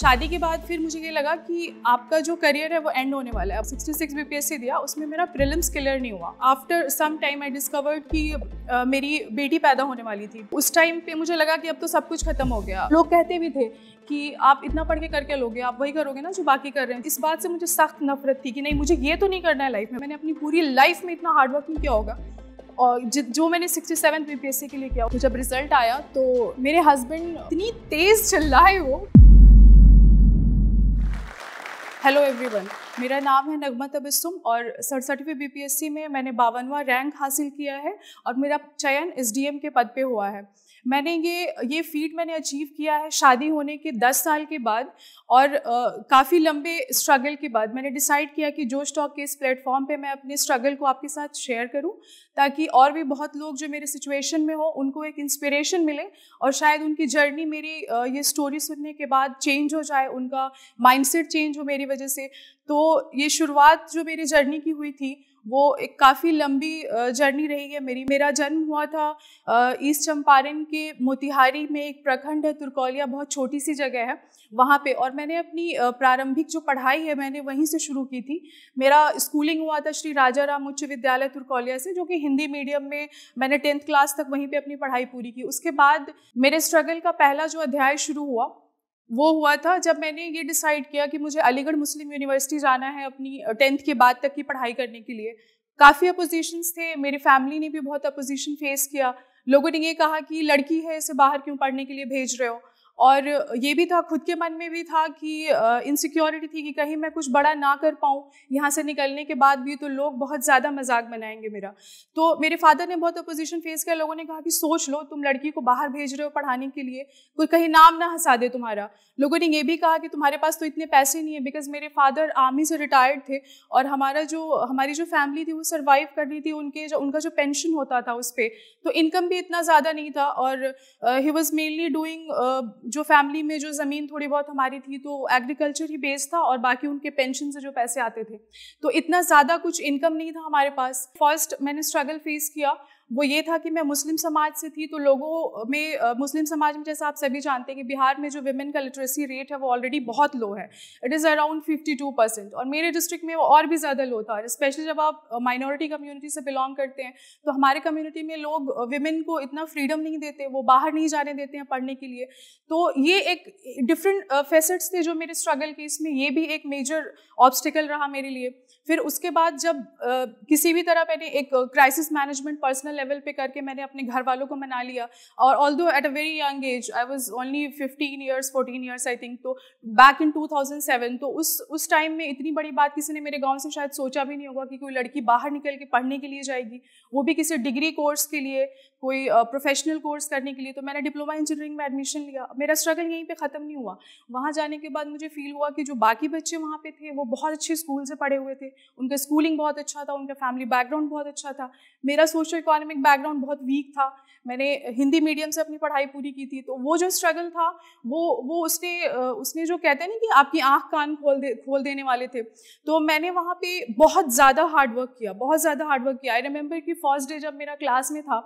शादी के बाद फिर मुझे ये लगा कि आपका जो करियर है वो एंड होने वाला है अब एस सी दिया उसमें मेरा प्रिलिम्स क्लियर नहीं हुआ after some time I discovered कि आ, मेरी बेटी पैदा होने वाली थी उस टाइम पे मुझे लगा कि अब तो सब कुछ खत्म हो गया लोग कहते भी थे कि आप इतना पढ़ के करके लोगे आप वही करोगे ना जो बाकी कर रहे हैं इस बात से मुझे सख्त नफरत थी कि नहीं मुझे ये तो नहीं करना है लाइफ में मैंने अपनी पूरी लाइफ में इतना हार्डवर्क नहीं किया होगा और जो मैंने सिक्सटी सेवन के लिए किया जब रिजल्ट आया तो मेरे हस्बैंड इतनी तेज़ चिल्लाए वो हेलो एवरीवन मेरा नाम है नगमा तबस्तुम और सड़सठवीं बीपीएससी में मैंने बावनवा रैंक हासिल किया है और मेरा चयन एसडीएम के पद पे हुआ है मैंने ये ये फीट मैंने अचीव किया है शादी होने के 10 साल के बाद और काफ़ी लंबे स्ट्रगल के बाद मैंने डिसाइड किया कि जो स्टॉक के इस प्लेटफॉर्म पे मैं अपने स्ट्रगल को आपके साथ शेयर करूं ताकि और भी बहुत लोग जो मेरे सिचुएशन में हो उनको एक इंस्पिरेशन मिले और शायद उनकी जर्नी मेरी ये स्टोरी सुनने के बाद चेंज हो जाए उनका माइंडसेट चेंज हो मेरी वजह से तो ये शुरुआत जो मेरी जर्नी की हुई थी वो एक काफ़ी लंबी जर्नी रही है मेरी मेरा जन्म हुआ था ईस्ट चंपारण के मोतिहारी में एक प्रखंड है तुरकौलिया बहुत छोटी सी जगह है वहाँ पे और मैंने अपनी प्रारंभिक जो पढ़ाई है मैंने वहीं से शुरू की थी मेरा स्कूलिंग हुआ था श्री राजा राम उच्च विद्यालय तुरकौलिया से जो कि हिंदी मीडियम में मैंने टेंथ क्लास तक वहीं पे अपनी पढ़ाई पूरी की उसके बाद मेरे स्ट्रगल का पहला जो अध्याय शुरू हुआ वो हुआ था जब मैंने ये डिसाइड किया कि मुझे अलीगढ़ मुस्लिम यूनिवर्सिटी जाना है अपनी टेंथ के बाद तक की पढ़ाई करने के लिए काफ़ी अपोजिशंस थे मेरी फैमिली ने भी बहुत अपोजिशन फेस किया लोगों ने ये कहा कि लड़की है इसे बाहर क्यों पढ़ने के लिए भेज रहे हो और ये भी था खुद के मन में भी था कि इनसिक्योरिटी थी कि कहीं मैं कुछ बड़ा ना कर पाऊँ यहाँ से निकलने के बाद भी तो लोग बहुत ज़्यादा मजाक बनाएंगे मेरा तो मेरे फादर ने बहुत अपोजिशन फेस किया लोगों ने कहा कि सोच लो तुम लड़की को बाहर भेज रहे हो पढ़ाने के लिए कोई कहीं नाम ना हंसा दे तुम्हारा लोगों ने यह भी कहा कि तुम्हारे पास तो इतने पैसे नहीं है बिकॉज मेरे फादर आर्मी से रिटायर्ड थे और हमारा जो हमारी जो फैमिली थी वो सर्वाइव कर रही थी उनके जो उनका जो पेंशन होता था उस पर तो इनकम भी इतना ज़्यादा नहीं था और ही वॉज मेनली डूइंग जो फैमिली में जो ज़मीन थोड़ी बहुत हमारी थी तो एग्रीकल्चर ही बेस्ड था और बाकी उनके पेंशन से जो पैसे आते थे तो इतना ज़्यादा कुछ इनकम नहीं था हमारे पास फर्स्ट मैंने स्ट्रगल फेस किया वो ये था कि मैं मुस्लिम समाज से थी तो लोगों में मुस्लिम समाज में जैसा आप सभी जानते हैं कि बिहार में जो वेमेन का लिटरेसी रेट है वो ऑलरेडी बहुत लो है it is around fifty two percent और मेरे डिस्ट्रिक्ट में वो और भी ज़्यादा लो था स्पेशली जब आप माइनॉरिटी कम्युनिटी से बिलोंग करते हैं तो हमारे कम्युनिटी में लोग वेमेन को इतना फ्रीडम नहीं देते वो बाहर नहीं जाने देते हैं पढ़ने के लिए तो ये एक डिफरेंट फेसेट्स थे जो मेरे स्ट्रगल के इसमें ये भी एक मेजर ऑब्स्टिकल रहा मेरे लिए फिर उसके बाद जब आ, किसी भी तरह मैंने एक क्राइसिस मैनेजमेंट पर्सनल लेवल पे करके मैंने अपने घर वालों को मना लिया और although at a very young age I was only fifteen years fourteen years I think तो back in two thousand seven तो उस उस टाइम में इतनी बड़ी बात किसी ने मेरे गाँव से शायद सोचा भी नहीं होगा कि कोई लड़की बाहर निकल के पढ़ने के लिए जाएगी वो भी किसी डिग्री कोर्स के लिए कोई प्रोफेशनल कोर्स करने के लिए तो मैंने डिप्लोमा इंजीनियरिंग में एडमिशन लिया मेरा स्ट्रगल यहीं पे ख़त्म नहीं हुआ वहाँ जाने के बाद मुझे फील हुआ कि जो बाकी बच्चे वहाँ पे थे वो बहुत अच्छे स्कूल से पढ़े हुए थे उनका स्कूलिंग बहुत अच्छा था उनका फैमिली बैकग्राउंड बहुत अच्छा था मेरा सोशो इकोनॉमिक बैकग्राउंड बहुत वीक था मैंने हिंदी मीडियम से अपनी पढ़ाई पूरी की थी तो वो जो स्ट्रगल था वो वो उसने उसने जो कहते हैं ना कि आपकी आँख कान खोल दे खोल देने वाले थे तो मैंने वहाँ पे बहुत ज़्यादा हार्डवर्क किया बहुत ज़्यादा हार्डवर्क किया आई रिमेंबर कि फर्स्ट डे जब मेरा क्लास में था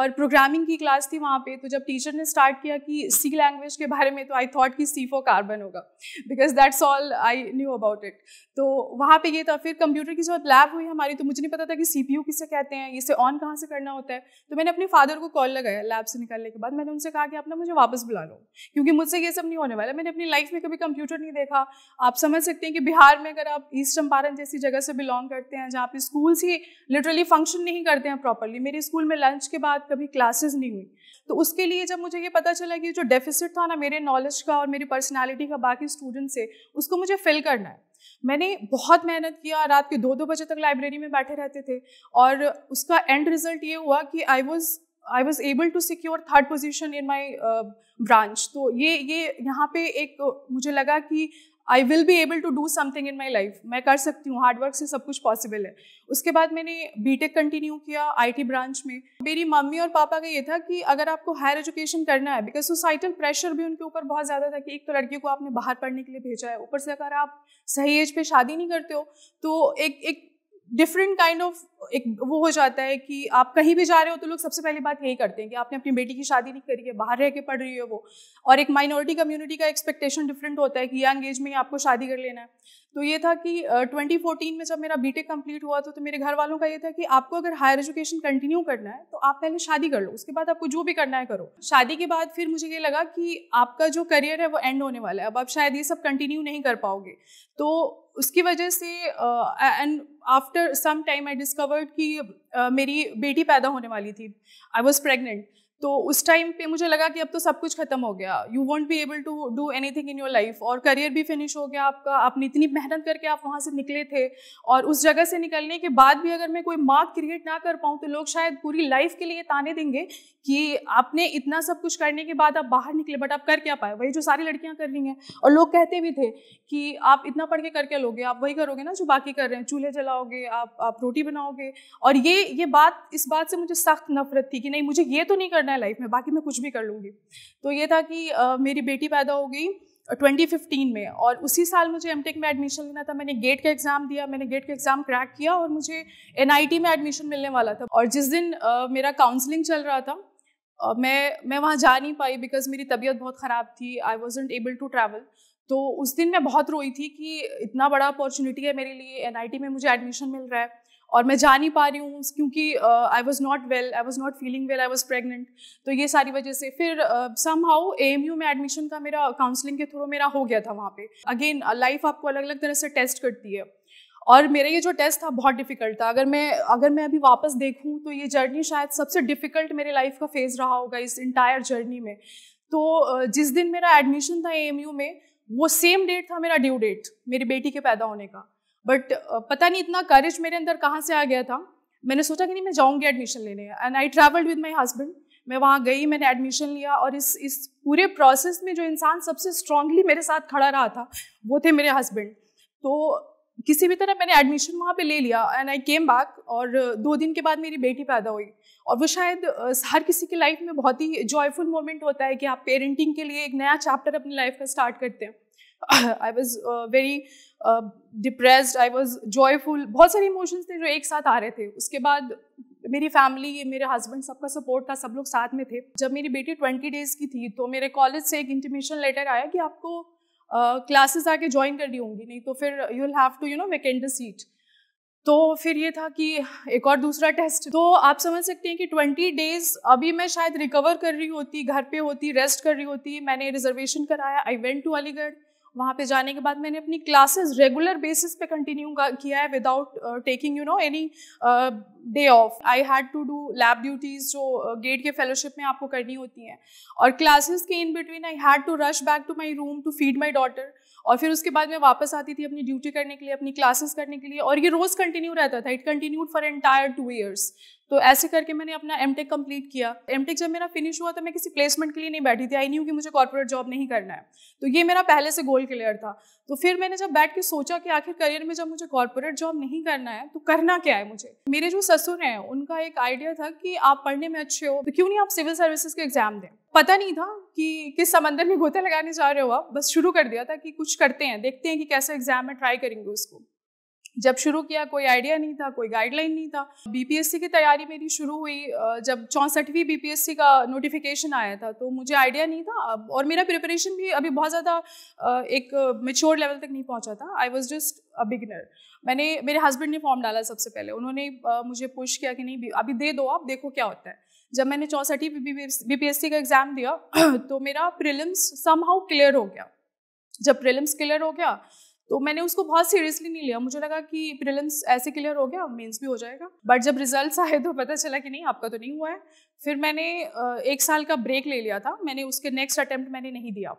और प्रोग्रामिंग की क्लास थी वहाँ पे तो जब टीचर ने स्टार्ट किया कि सी लैंग्वेज के बारे में तो आई थॉट कि सी फॉर कार्बन होगा because that's all I knew about it तो वहाँ पे ये था फिर कंप्यूटर की जब लैब हुई हमारी तो मुझे नहीं पता था कि सी किसे कहते हैं इसे ऑन कहाँ से करना होता है तो मैंने अपने फादर को कॉल लगाया लैब से निकलने के बाद मैंने उनसे कहा कि आप ना मुझे वापस बुला लो क्योंकि मुझसे ये सब नहीं होने वाला मैंने अपनी लाइफ में कभी कंप्यूटर नहीं देखा आप समझ सकते हैं कि बिहार में अगर आप ईस्ट चंपारण जैसी जगह से बिलोंग करते हैं जहाँ पे स्कूल्स ही लिटरली फंक्शन नहीं करते हैं प्रॉपरली मेरे स्कूल में लंच के बाद कभी क्लासेज नहीं हुई तो उसके लिए जब मुझे ये पता चला कि जो डेफिसिट था ना मेरे नॉलेज का और मेरी पर्सनैलिटी का बाकी स्टूडेंट से उसको मुझे फिल करना है मैंने बहुत मेहनत किया रात के दो दो बजे तक लाइब्रेरी में बैठे रहते थे और उसका एंड रिजल्ट ये हुआ कि I was I was able to secure third position in my branch तो ये ये यहाँ पे एक uh, मुझे लगा कि I will be able to do something in my life मैं कर सकती हूँ हार्डवर्क से सब कुछ पॉसिबल है उसके बाद मैंने बी टेक कंटिन्यू किया आई टी ब्रांच में मेरी मम्मी और पापा का ये था कि अगर आपको हायर एजुकेशन करना है बिकॉज सोसाइटल प्रेशर भी उनके ऊपर बहुत ज़्यादा था कि एक तो लड़की को आपने बाहर पढ़ने के लिए भेजा है ऊपर से अगर आप सही एज पे शादी नहीं करते हो तो एक एक डिफरेंट काइंड ऑफ एक वो हो जाता है कि आप कहीं भी जा रहे हो तो लोग सबसे पहली बात यही करते हैं कि आपने अपनी बेटी की शादी नहीं करी है बाहर रह के पढ़ रही है वो और एक माइनॉरिटी कम्युनिटी का एक्सपेक्टेशन डिफरेंट होता है कि यंग एज में आपको शादी कर लेना है तो ये था कि ट्वेंटी uh, में जब मेरा बीटेक कंप्लीट हुआ तो, तो मेरे घर वालों का ये था कि आपको अगर हायर एजुकेशन कंटिन्यू करना है तो आप पहले शादी कर लो उसके बाद आपको जो भी करना है करो शादी के बाद फिर मुझे ये लगा कि आपका जो करियर है वो एंड होने वाला है अब आप शायद ये सब कंटिन्यू नहीं कर पाओगे तो उसकी वजह से and after some time I discover discovered कि मेरी बेटी पैदा होने वाली थी आई वॉज प्रेगनेंट तो उस टाइम पे मुझे लगा कि अब तो सब कुछ खत्म हो गया you won't be able to do anything in your life और करियर भी फिनिश हो गया आपका आपने इतनी मेहनत करके आप वहाँ से निकले थे और उस जगह से निकलने के बाद भी अगर मैं कोई मार्क क्रिएट ना कर पाऊँ तो लोग शायद पूरी लाइफ के लिए ताने देंगे कि आपने इतना सब कुछ करने के बाद आप बाहर निकले बट आप कर क्या पाए वही जो सारी लड़कियां कर रही हैं और लोग कहते भी थे कि आप इतना पढ़ के करके लोगे आप वही करोगे ना जो बाकी कर रहे हैं चूल्हे जलाओगे आप आप रोटी बनाओगे और ये ये बात इस बात से मुझे सख्त नफरत थी कि नहीं मुझे ये तो नहीं करना है लाइफ में बाकी मैं कुछ भी कर लूँगी तो ये था कि आ, मेरी बेटी पैदा हो गई 2015 में और उसी साल मुझे एम में एडमिशन लेना था मैंने गेट का एग्ज़ाम दिया मैंने गेट का एग्ज़ाम क्रैक किया और मुझे एन में एडमिशन मिलने वाला था और जिस दिन आ, मेरा काउंसलिंग चल रहा था uh, मैं मैं वहाँ जा नहीं पाई बिकॉज मेरी तबीयत बहुत ख़राब थी I was able to travel तो उस दिन मैं बहुत रोई थी कि इतना बड़ा अपॉर्चुनिटी है मेरे लिए एन में मुझे एडमिशन मिल रहा है और मैं जा नहीं पा रही हूँ क्योंकि I was not well I was not feeling well I was pregnant तो ये सारी वजह से फिर सम हाउ ए में एडमिशन का मेरा काउंसलिंग के थ्रू मेरा हो गया था वहाँ पे अगेन लाइफ आपको अलग अलग तरह से टेस्ट करती है और मेरा ये जो टेस्ट था बहुत डिफिकल्ट था अगर मैं अगर मैं अभी वापस देखूँ तो ये जर्नी शायद सबसे डिफिकल्ट मेरे लाइफ का फेज रहा होगा इस इंटायर जर्नी में तो जिस दिन मेरा एडमिशन था ए में वो सेम डेट था मेरा ड्यू डेट मेरी बेटी के पैदा होने का बट पता नहीं इतना करेज मेरे अंदर कहाँ से आ गया था मैंने सोचा कि नहीं मैं जाऊँगी एडमिशन लेने and I travelled with my husband मैं वहाँ गई मैंने एडमिशन लिया और इस इस पूरे प्रोसेस में जो इंसान सबसे स्ट्रांगली मेरे साथ खड़ा रहा था वो थे मेरे हस्बैंड तो किसी भी तरह मैंने एडमिशन वहाँ पे ले लिया एंड आई केम बैक और दो दिन के बाद मेरी बेटी पैदा हुई और वो शायद हर किसी की लाइफ में बहुत ही जॉयफुल मोमेंट होता है कि आप पेरेंटिंग के लिए एक नया चैप्टर अपनी लाइफ का स्टार्ट करते हैं I was very depressed I was joyful बहुत सारे इमोशंस थे जो एक साथ आ रहे थे उसके बाद मेरी फैमिली मेरे हस्बैंड सबका सपोर्ट था सब लोग साथ में थे जब मेरी बेटी ट्वेंटी डेज़ की थी तो मेरे कॉलेज से एक इंटीमेशन लेटर आया कि आपको क्लासेस आके ज्वाइन कर होंगी नहीं तो फिर you will have to you know vacant the seat तो फिर ये था कि एक और दूसरा टेस्ट तो आप समझ सकते हैं कि ट्वेंटी डेज अभी मैं शायद रिकवर कर रही होती घर पे होती रेस्ट कर रही होती मैंने रिजर्वेशन कराया आई वेंट टू अलीगढ़ वहाँ पे जाने के बाद मैंने अपनी क्लासेस रेगुलर बेसिस पे कंटिन्यू किया है without taking you know any day off I had to do lab duties जो गेट के फेलोशिप में आपको करनी होती हैं और क्लासेस के in between I had to rush back to my room to feed my daughter और फिर उसके बाद मैं वापस आती थी अपनी ड्यूटी करने के लिए अपनी क्लासेस करने के लिए और ये रोज़ कंटिन्यू रहता था it continued for entire two years तो ऐसे करके मैंने अपना एम टेक कंप्लीट किया एम टेक जब मेरा फिनिश हुआ तो मैं किसी प्लेसमेंट के लिए नहीं बैठी थी आई न्यू कि मुझे कॉर्पोरेट जॉब नहीं करना है तो ये मेरा पहले से गोल क्लियर था तो फिर मैंने जब बैठ के सोचा कि आखिर करियर में जब मुझे कॉर्पोरेट जॉब नहीं करना है तो करना क्या है मुझे मेरे जो ससुर हैं उनका एक आइडिया था कि आप पढ़ने में अच्छे हो तो क्यों नहीं आप सिविल सर्विसेज के एग्जाम दें पता नहीं था कि किस समंदर में गोता लगाने जा रहे हो आप बस शुरू कर दिया था कि कुछ करते हैं देखते हैं कि कैसे एग्जाम में ट्राई करेंगे उसको जब शुरू किया कोई आइडिया नहीं था कोई गाइडलाइन नहीं था बीपीएससी की तैयारी मेरी शुरू हुई जब चौंसठवीं बीपीएससी का नोटिफिकेशन आया था तो मुझे आइडिया नहीं था और मेरा प्रिपरेशन भी अभी बहुत ज़्यादा एक मेच्योर लेवल तक नहीं पहुंचा था I was just a beginner मैंने मेरे हस्बैंड ने फॉर्म डाला सबसे पहले उन्होंने मुझे पुश किया कि नहीं अभी दे दो आप देखो क्या होता है जब मैंने चौंसठी एस सी का एग्ज़ाम दिया तो मेरा प्रिलिम्स हाउ क्लियर हो गया जब प्रिलिम्स क्लियर हो गया तो मैंने उसको बहुत सीरियसली नहीं लिया मुझे लगा कि प्रिलिम्स ऐसे क्लियर हो गया मेंस भी हो जाएगा बट जब रिजल्ट्स आए तो पता चला कि नहीं आपका तो नहीं हुआ है फिर मैंने एक साल का ब्रेक ले लिया था मैंने उसके नेक्स्ट अटेम्प्ट मैंने नहीं दिया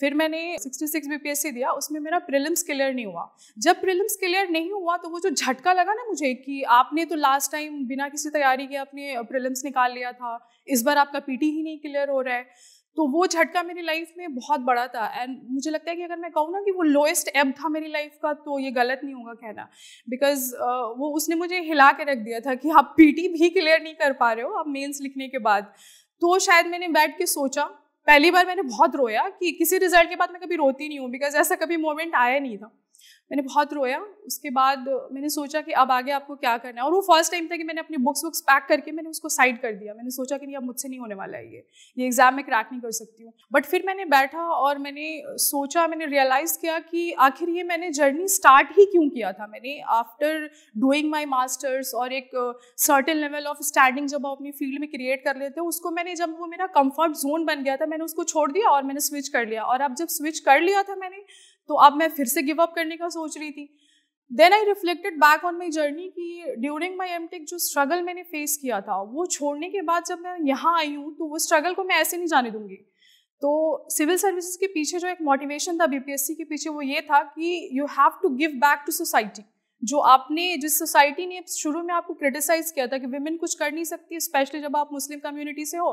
फिर मैंने 66 बीपीएससी दिया उसमें मेरा प्रिलिम्स क्लियर नहीं हुआ जब प्रिलिम्स क्लियर नहीं हुआ तो वो जो झटका लगा ना मुझे कि आपने तो लास्ट टाइम बिना किसी तैयारी के अपने प्रिलिम्स निकाल लिया था इस बार आपका पीटी ही नहीं क्लियर हो रहा है तो वो झटका मेरी लाइफ में बहुत बड़ा था एंड मुझे लगता है कि अगर मैं कहूँ ना कि वो लोएस्ट एब था मेरी लाइफ का तो ये गलत नहीं होगा कहना बिकॉज uh, वो उसने मुझे हिला के रख दिया था कि आप पी भी क्लियर नहीं कर पा रहे हो आप मेन्स लिखने के बाद तो शायद मैंने बैठ के सोचा पहली बार मैंने बहुत रोया कि किसी रिजल्ट के बाद मैं कभी रोती नहीं हूँ बिकॉज ऐसा कभी मोमेंट आया नहीं था मैंने बहुत रोया उसके बाद मैंने सोचा कि अब आगे आपको क्या करना है और वो फर्स्ट टाइम था कि मैंने अपनी बुक्स वुक्स पैक करके मैंने उसको साइड कर दिया मैंने सोचा कि नहीं अब मुझसे नहीं होने वाला है ये ये एग्ज़ाम में क्रैक नहीं कर सकती हूँ बट फिर मैंने बैठा और मैंने सोचा मैंने रियलाइज़ किया कि आखिर ये मैंने जर्नी स्टार्ट ही क्यों किया था मैंने आफ्टर डूइंग माई मास्टर्स और एक सर्टन लेवल ऑफ स्टैंडिंग जब आप अपनी फील्ड में क्रिएट कर लेते हैं उसको मैंने जब वो मेरा कम्फर्ट जोन बन गया था मैंने उसको छोड़ दिया और मैंने स्विच कर लिया और अब जब स्विच कर लिया था मैंने तो अब मैं फिर से गिव अप करने का सोच रही थी then I reflected back on my journey कि ड्यूरिंग माई एम टेक जो स्ट्रगल मैंने फेस किया था वो छोड़ने के बाद जब मैं यहाँ आई हूँ तो वो स्ट्रगल को मैं ऐसे नहीं जाने दूंगी तो सिविल सर्विसेज के पीछे जो एक मोटिवेशन था बीपीएससी के पीछे वो ये था कि you have to give back to society जो आपने जिस सोसाइटी ने शुरू में आपको क्रिटिसाइज किया था कि विमेन कुछ कर नहीं सकती स्पेशली जब आप मुस्लिम कम्युनिटी से हो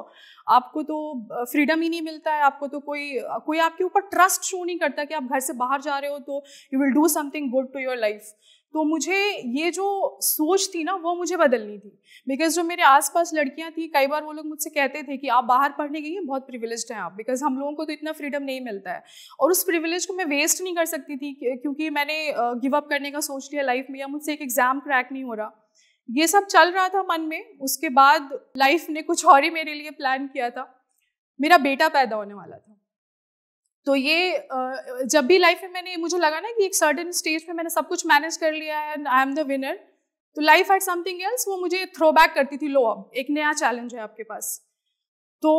आपको तो फ्रीडम ही नहीं मिलता है आपको तो कोई कोई आपके ऊपर ट्रस्ट शो नहीं करता कि आप घर से बाहर जा रहे हो तो you will do something good to your life तो मुझे ये जो सोच थी ना वो मुझे बदलनी थी बिकॉज जो मेरे आसपास लड़कियां थी कई बार वो लोग मुझसे कहते थे कि आप बाहर पढ़ने गई हैं बहुत प्रिविलेज हैं आप बिकॉज हम लोगों को तो इतना फ्रीडम नहीं मिलता है और उस प्रिविलेज को मैं वेस्ट नहीं कर सकती थी क्योंकि मैंने गिव अप करने का सोच लिया लाइफ में या मुझसे एक एग्ज़ाम क्रैक नहीं हो रहा ये सब चल रहा था मन में उसके बाद लाइफ ने कुछ और ही मेरे लिए प्लान किया था मेरा बेटा पैदा होने वाला था तो ये जब भी लाइफ में मैंने मुझे लगा ना कि एक सर्टन स्टेज पे मैंने सब कुछ मैनेज कर लिया है and I am the winner तो लाइफ एट समथिंग एल्स वो मुझे थ्रो बैक करती थी लो अब एक नया चैलेंज है आपके पास तो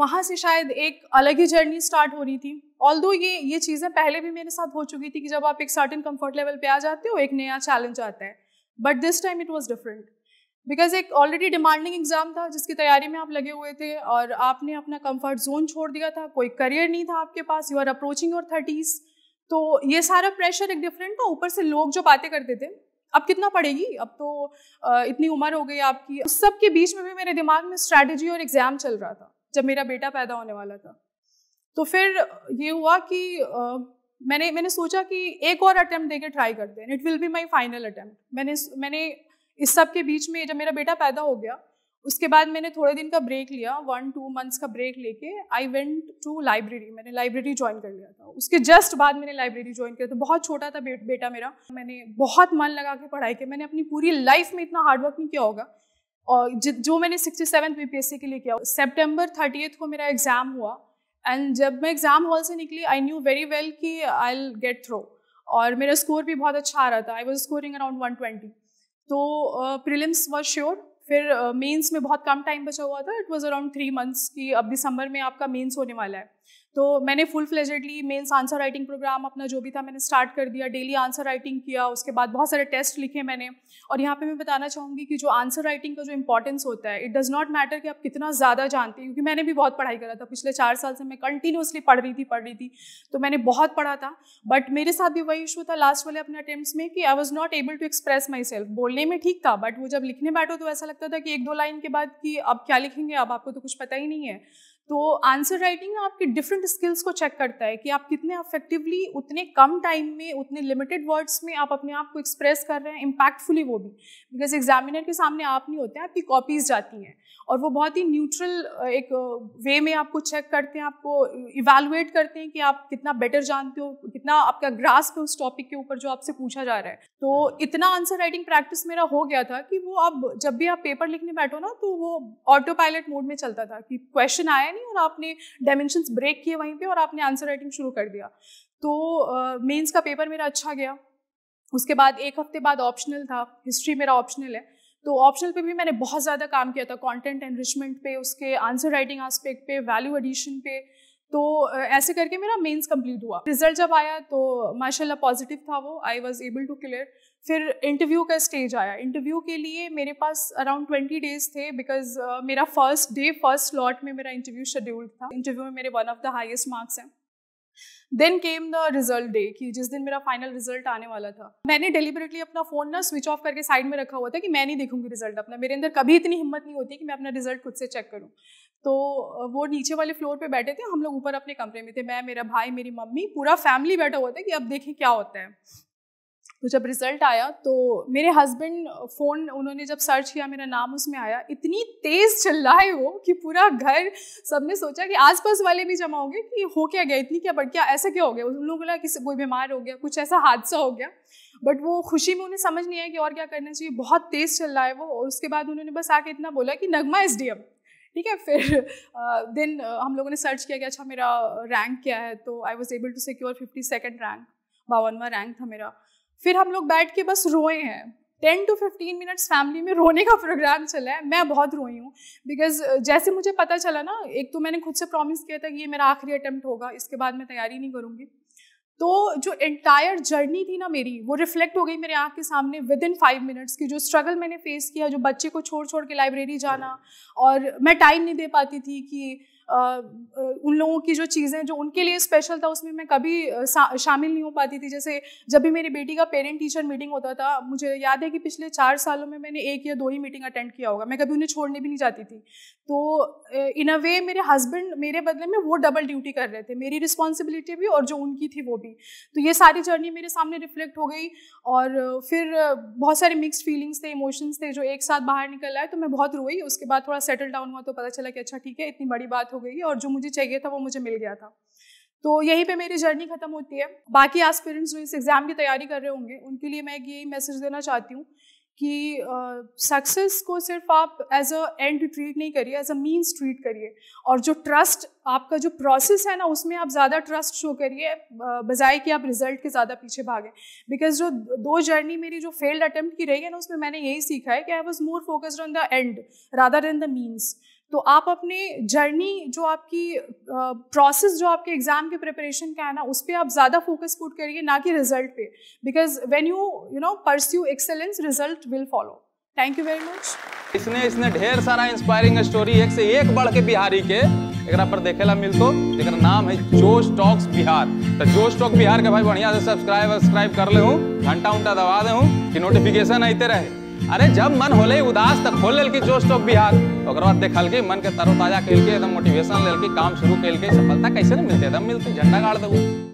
वहाँ से शायद एक अलग ही जर्नी स्टार्ट हो रही थी ऑल दो ये ये चीज़ें पहले भी मेरे साथ हो चुकी थी कि जब आप एक सर्टन कम्फर्ट लेवल पे आ जाते हो एक नया चैलेंज आता है but this time it was different because एक ऑलरेडी डिमांडिंग एग्जाम था जिसकी तैयारी में आप लगे हुए थे और आपने अपना कंफर्ट जोन छोड़ दिया था कोई करियर नहीं था आपके पास you are approaching your thirties तो ये सारा प्रेशर एक डिफरेंट था ऊपर से लोग जो बातें करते थे अब कितना पड़ेगी अब तो इतनी उम्र हो गई आपकी उस सब के बीच में भी मेरे दिमाग में स्ट्रैटेजी और एग्ज़ाम चल रहा था जब मेरा बेटा पैदा होने वाला था तो फिर ये हुआ कि मैंने मैंने सोचा कि एक और अटैम्प्ट देके ट्राई करते हैं it will be my final attempt मैंने मैंने इस सब के बीच में जब मेरा बेटा पैदा हो गया उसके बाद मैंने थोड़े दिन का ब्रेक लिया वन टू मंथ्स का ब्रेक लेके आई वेंट टू लाइब्रेरी मैंने लाइब्रेरी ज्वाइन कर लिया था उसके जस्ट बाद मैंने लाइब्रेरी ज्वाइन किया था बहुत छोटा था बेटा मेरा मैंने बहुत मन लगा के पढ़ाई के मैंने अपनी पूरी लाइफ में इतना हार्डवर्क नहीं किया होगा और ज, जो मैंने सिक्सटी सेवन पी के लिए किया सेप्टेम्बर थर्टी को मेरा एग्ज़ाम हुआ एंड जब मैं एग्ज़ाम हॉल से निकली आई न्यू वेरी वेल कि आई गेट थ्रो और मेरा स्कोर भी बहुत अच्छा आ रहा था I was scoring around one twenty तो प्रिलिम्स वॉज श्योर फिर मेंस में बहुत कम टाइम बचा हुआ था it was around three months कि अब दिसंबर में आपका मेंस होने वाला है तो मैंने full fledgedly mains answer writing programme अपना जो भी था मैंने स्टार्ट कर दिया डेली आंसर राइटिंग किया उसके बाद बहुत सारे टेस्ट लिखे मैंने और यहाँ पे मैं बताना चाहूँगी कि जो आंसर राइटिंग का जो इंपॉर्टेंस होता है इट डज़ नॉट मैटर कि आप कितना ज़्यादा जानते हैं क्योंकि मैंने भी बहुत पढ़ाई करा था पिछले चार साल से मैं कंटिन्यूसली पढ़ रही थी पढ़ रही थी तो मैंने बहुत पढ़ा था बट मेरे साथ भी वही इशू था लास्ट वाले अपने अटेम्प्ट में कि I was not able to express myself बोलने में ठीक था बट वो जब लिखने बैठो तो ऐसा लगता था कि एक दो लाइन के बाद कि अब क्या लिखेंगे अब आपको तो कुछ पता ही नहीं है तो आंसर राइटिंग आपके डिफरेंट स्किल्स को चेक करता है कि आप कितने अफेक्टिवली उतने कम टाइम में उतने लिमिटेड वर्ड्स में आप अपने आप को एक्सप्रेस कर रहे हैं इम्पैक्टफुली वो भी बिकॉज एग्जामिनर के सामने आप नहीं होते हैं आपकी कॉपीज जाती हैं और वो बहुत ही न्यूट्रल एक वे में आपको चेक करते हैं आपको इवेलुएट करते हैं कि आप कितना बेटर जानते हो कितना आपका ग्रास्प है उस टॉपिक के ऊपर जो आपसे पूछा जा रहा है तो इतना आंसर राइटिंग प्रैक्टिस मेरा हो गया था कि वो अब जब भी आप पेपर लिखने बैठो ना तो वो ऑटो पायलट मोड में चलता था कि क्वेश्चन आए बताया नहीं और आपने डायमेंशन ब्रेक किए वहीं पर और आपने आंसर राइटिंग शुरू कर दिया तो मेन्स uh, का पेपर मेरा अच्छा गया उसके बाद एक हफ्ते बाद ऑप्शनल था हिस्ट्री मेरा ऑप्शनल है तो ऑप्शनल पे भी मैंने बहुत ज़्यादा काम किया था कंटेंट एनरिचमेंट पे उसके आंसर राइटिंग आस्पेक्ट पे वैल्यू एडिशन पे तो ऐसे करके मेरा मेंस कंप्लीट हुआ रिजल्ट जब आया तो माशाल्लाह पॉजिटिव था वो I was able to clear फिर इंटरव्यू का स्टेज आया इंटरव्यू के लिए मेरे पास अराउंड ट्वेंटी डेज थे बिकॉज uh, मेरा फर्स्ट डे फर्स्ट स्लॉट में मेरा इंटरव्यू शेड्यूल्ड था इंटरव्यू में मेरे one of the highest marks हैं then came the result day कि जिस दिन मेरा फाइनल रिजल्ट आने वाला था मैंने डेलिबरेटली अपना फोन ना स्विच ऑफ करके साइड में रखा हुआ था कि मैं नहीं देखूंगी रिजल्ट अपना मेरे अंदर कभी इतनी हिम्मत नहीं होती कि मैं अपना रिजल्ट खुद से चेक करूँ तो uh, वो नीचे वाले फ्लोर पे बैठे थे हम लोग ऊपर अपने कमरे में थे मैं मेरा भाई मेरी मम्मी पूरा फैमिली बैठा हुआ था कि अब देखें क्या होता है तो जब रिज़ल्ट आया तो मेरे हस्बैंड फ़ोन उन्होंने जब सर्च किया मेरा नाम उसमें आया इतनी तेज़ चिल्लाए वो कि पूरा घर सब ने सोचा कि आसपास वाले भी जमा होंगे कि हो क्या गया इतनी क्या बढ़ गया ऐसा क्या हो गया उन लोगों को लगा कि कोई बीमार हो गया कुछ ऐसा हादसा हो गया बट वो खुशी में उन्हें समझ नहीं आया कि और क्या करना चाहिए बहुत तेज़ चल रहा है वो और उसके बाद उन्होंने बस आके इतना बोला कि नगमा एस डी एम ठीक है फिर देन हम लोगों ने सर्च किया कि अच्छा मेरा रैंक क्या है तो I was able to secure fifty second rank बावनवा रैंक था मेरा फिर हम लोग बैठ के बस रोए हैं ten to fifteen minutes family में रोने का प्रोग्राम चला है मैं बहुत रोई हूँ बिकॉज जैसे मुझे पता चला ना एक तो मैंने खुद से प्रॉमिस किया था कि ये मेरा आखिरी अटैम्प्ट होगा इसके बाद मैं तैयारी नहीं करूँगी तो जो एंटायर जर्नी थी ना मेरी वो रिफ्लेक्ट हो गई मेरे आँख के सामने विद इन फाइव मिनट्स की जो स्ट्रगल मैंने फेस किया जो बच्चे को छोड़ छोड़ के लाइब्रेरी जाना और मैं टाइम नहीं दे पाती थी कि उन लोगों की जो चीज़ें जो उनके लिए स्पेशल था उसमें मैं कभी शामिल नहीं हो पाती थी जैसे जब भी मेरी बेटी का पेरेंट टीचर मीटिंग होता था मुझे याद है कि पिछले चार सालों में मैंने एक या दो ही मीटिंग अटेंड किया होगा मैं कभी उन्हें छोड़ने भी नहीं जाती थी तो इन अ वे मेरे हस्बैंड मेरे बदले में वो डबल ड्यूटी कर रहे थे मेरी रिस्पॉन्सिबिलिटी भी और जो उनकी थी वो भी तो ये सारी जर्नी मेरे सामने रिफ्लेक्ट हो गई और फिर बहुत सारे मिक्सड फीलिंग्स थे इमोशंस थे जो एक साथ बाहर निकल आए तो मैं बहुत रोई उसके बाद थोड़ा सेटल डाउन हुआ तो पता चला कि अच्छा ठीक है इतनी बड़ी बात हो गई और जो मुझे चाहिए था वो मुझे मिल गया था तो यहीं पे मेरी जर्नी ख़त्म होती है बाकी एस्पिरेंट्स जो इस एग्ज़ाम की तैयारी कर रहे होंगे उनके लिए मैं यही मैसेज देना चाहती हूँ कि सक्सेस uh, को सिर्फ आप एज अ एंड ट्रीट नहीं करिए एज अ मीन्स ट्रीट करिए और जो ट्रस्ट आपका जो प्रोसेस है ना उसमें आप ज़्यादा ट्रस्ट शो करिए बजाय कि आप रिजल्ट के ज़्यादा पीछे भागें बिकॉज जो दो जर्नी मेरी जो फेल्ड अटेम्प्ट की रही है ना उसमें मैंने यही सीखा है कि I was more focused on the end rather than the means तो आप अपने जर्नी जो आपकी प्रोसेस जो आपके एग्ज़ाम के प्रिपरेशन का है ना उस पर आप ज़्यादा फोकस पुट करिए ना कि रिजल्ट पे because when you you know pursue excellence result will follow thank you very much इसने इसने ढेर सारा इंस्पायरिंग स्टोरी एक से एक बढ़ के बिहारी के एक पर देखे ला मिलतो एक नाम है जोश टॉक्स बिहार तो जोश टॉक बिहार के भाई बढ़िया से सब्सक्राइब सब्सक्राइब कर ले हूँ घंटा उंटा दबा दे हूँ कि नोटिफिकेशन आते रहे अरे जब मन होले उदास तब खोल लेल की जोश टोक बिहार तो बाद देखल की मन के तरोताजा कैल के एकदम मोटिवेशन लेल की काम शुरू कैल के सफलता कैसे नहीं मिलते एकदम मिलते झंडा गाड़ दू